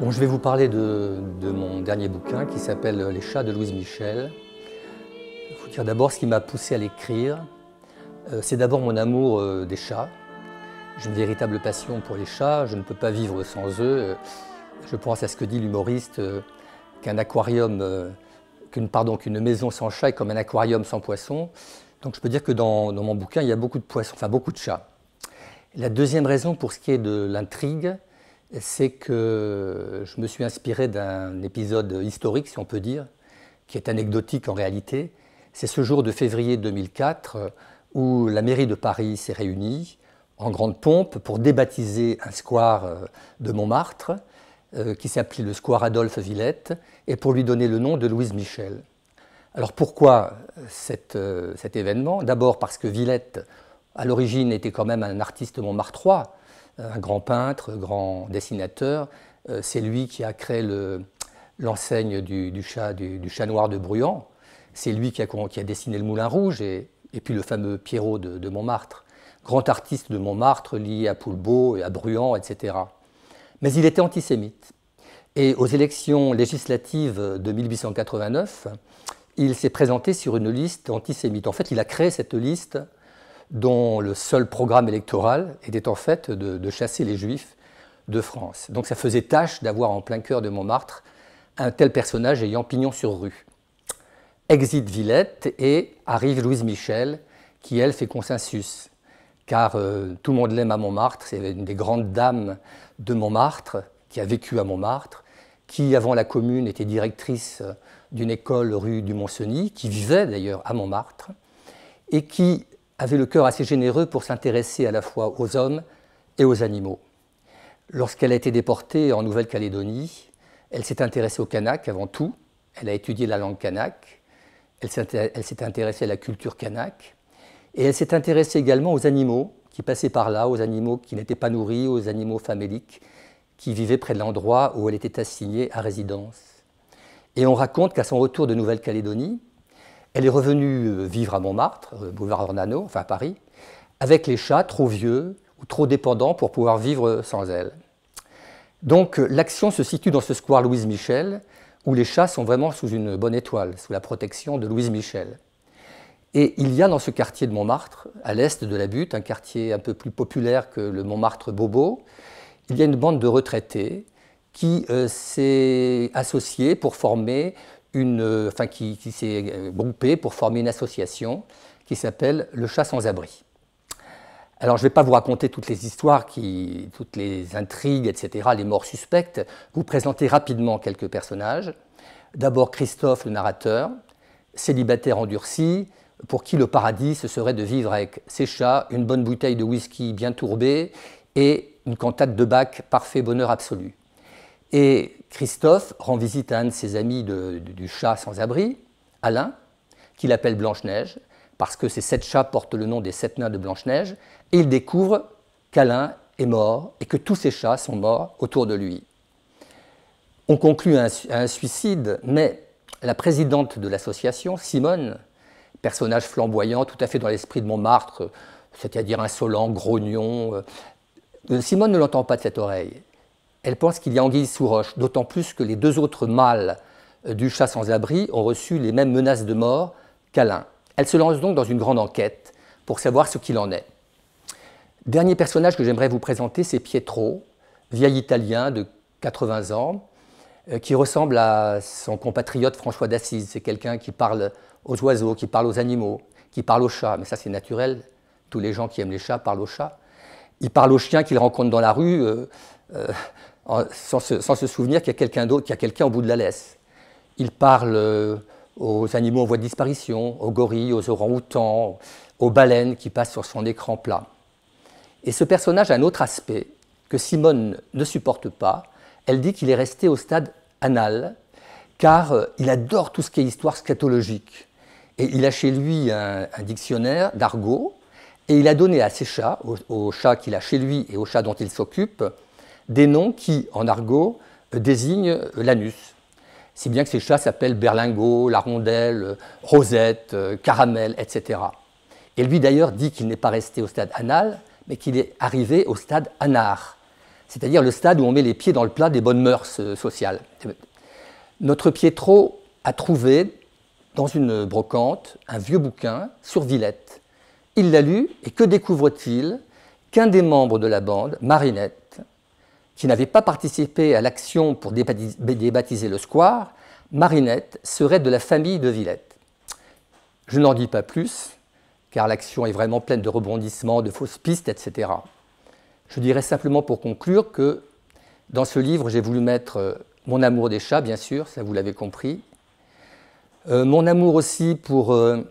Bon, je vais vous parler de, mon dernier bouquin qui s'appelle Les chats de Louise Michel. Il faut dire d'abord ce qui m'a poussé à l'écrire. Euh, c'est d'abord mon amour euh, des chats. J'ai une véritable passion pour les chats. Je ne peux pas vivre sans eux. Euh, je pense à ce que dit l'humoriste qu'un aquarium, qu'une pardon, maison sans chat est comme un aquarium sans poisson. Donc je peux dire que dans, dans mon bouquin, il y a beaucoup de poissons, enfin beaucoup de chats. La deuxième raison pour ce qui est de l'intrigue, c'est que je me suis inspiré d'un épisode historique, si on peut dire, qui est anecdotique en réalité. C'est ce jour de février 2004 où la mairie de Paris s'est réunie en grande pompe pour débaptiser un square euh, de Montmartre euh, qui s'appelait le square Adolphe Villette et pour lui donner le nom de Louise Michel. Alors pourquoi euh, cet événement D'abord parce que Villette, à l'origine, était quand même un artiste montmartrois euh, un grand peintre, grand dessinateur. Euh, c'est lui qui a créé l'enseigne du, chat, du, chat noir de Bruant, C'est lui qui a, dessiné le Moulin Rouge et, puis le fameux Pierrot de, Montmartre. Grand artiste de Montmartre lié à Poulbeau et à Bruand, etc. Mais il était antisémite. Et aux élections législatives de 1889, il s'est présenté sur une liste antisémite. En fait, il a créé cette liste dont le seul programme électoral était en fait de, chasser les juifs de France. Donc ça faisait tâche d'avoir en plein cœur de Montmartre un tel personnage ayant pignon sur rue. Exit Villette et arrive Louise Michel, qui elle fait consensus, car euh, tout le monde l'aime à Montmartre, c'est une des grandes dames de Montmartre, qui a vécu à Montmartre, qui avant la commune était directrice d'une école rue du mont qui vivait d'ailleurs à Montmartre, et qui avait le cœur assez généreux pour s'intéresser à la fois aux hommes et aux animaux. Lorsqu'elle a été déportée en Nouvelle-Calédonie, elle s'est intéressée aux Kanaks. avant tout. Elle a étudié la langue Kanak. Elle s'est intéressée à la culture Kanak. Et elle s'est intéressée également aux animaux qui passaient par là, aux animaux qui n'étaient pas nourris, aux animaux faméliques qui vivaient près de l'endroit où elle était assignée à résidence. Et on raconte qu'à son retour de Nouvelle-Calédonie, elle est revenue euh, vivre à Montmartre, euh, boulevard Ornano, enfin à Paris, avec les chats trop vieux ou trop dépendants pour pouvoir vivre sans elle. Donc euh, l'action se situe dans ce square Louise Michel, où les chats sont vraiment sous une bonne étoile, sous la protection de Louise Michel. Et il y a dans ce quartier de Montmartre, à l'est de la butte, un quartier un peu plus populaire que le Montmartre Bobo, il y a une bande de retraités qui s'est associée pour former une, euh, qui, s'est euh, groupée pour former une association qui s'appelle Le Chat sans abri. Alors je ne vais pas vous raconter toutes les histoires, qui, toutes les intrigues, etc., les morts suspectes, vous présenter rapidement quelques personnages. D'abord Christophe le narrateur, célibataire endurci, pour qui le paradis ce serait de vivre avec ses chats, une bonne bouteille de whisky bien tourbée et une cantate de bac parfait bonheur absolu. Et Christophe rend visite à un de ses amis du, chat sans-abri, Alain, qu'il appelle Blanche-Neige, parce que ces sept chats portent le nom des sept nains de Blanche-Neige, et il découvre qu'Alain est mort et que tous ses chats sont morts autour de lui. On conclut un suicide, mais la présidente de l'association, Simone, personnage flamboyant, tout à fait dans l'esprit de Montmartre, c'est-à-dire insolent, grognon, euh, Simone ne l'entend pas de cette oreille elle pense qu'il y a anguille sous roche, d'autant plus que les deux autres mâles euh, du chat sans-abri ont reçu les mêmes menaces de mort qu'Alain. Elle se lance donc dans une grande enquête pour savoir ce qu'il en est. Dernier personnage que j'aimerais vous présenter, c'est Pietro, vieil Italien de 80 ans, euh, qui ressemble à son compatriote François d'Assise. C'est quelqu'un qui parle aux oiseaux, qui parle aux animaux, qui parle aux chats. Mais ça, c'est naturel. Tous les gens qui aiment les chats parlent aux chats. Il parle aux chiens qu'il rencontre dans la rue. Euh, euh, sans, se, souvenir qu'il y a quelqu'un d'autre, qu'il a quelqu'un au bout de la laisse. Il parle euh, aux animaux en voie de disparition, aux gorilles, aux orangs-outans, aux baleines qui passent sur son écran plat. Et ce personnage a un autre aspect que Simone ne supporte pas. Elle dit qu'il est resté au stade anal, car euh, il adore tout ce qui est histoire scatologique. Et il a chez lui un, dictionnaire d'argot, et il a donné à ses chats, aux chats qu'il a chez lui et aux chats dont il s'occupe, des noms qui, en argot, euh, désignent euh, l'anus. Si bien que ces chats s'appellent berlingot, la rondelle, euh, rosette, caramel, etc. Et lui d'ailleurs dit qu'il n'est pas resté au stade anal, mais qu'il est arrivé au stade anar, c'est-à-dire le stade où on met les pieds dans le plat des bonnes mœurs sociales. Notre Pietro a trouvé dans une brocante un vieux bouquin sur Villette. Il l'a lu et que découvre-t-il Qu'un des membres de la bande, Marinette, qui n'avait pas participé à l'action pour débaptiser le square, Marinette serait de la famille de Villette. Je n'en dis pas plus, car l'action est vraiment pleine de rebondissements, de fausses pistes, etc. Je dirais simplement pour conclure que dans ce livre, j'ai voulu mettre euh, mon amour des chats, bien sûr, ça vous l'avez compris, euh, mon amour aussi pour euh,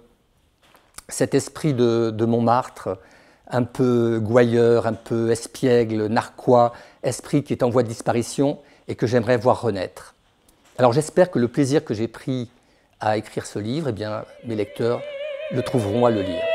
cet esprit de Montmartre, un peu gouailleur, un peu espiègle, narquois, esprit qui est en voie de disparition et que j'aimerais voir renaître. Alors j'espère que le plaisir que j'ai pris à écrire ce livre, eh bien, mes lecteurs le trouveront à le lire.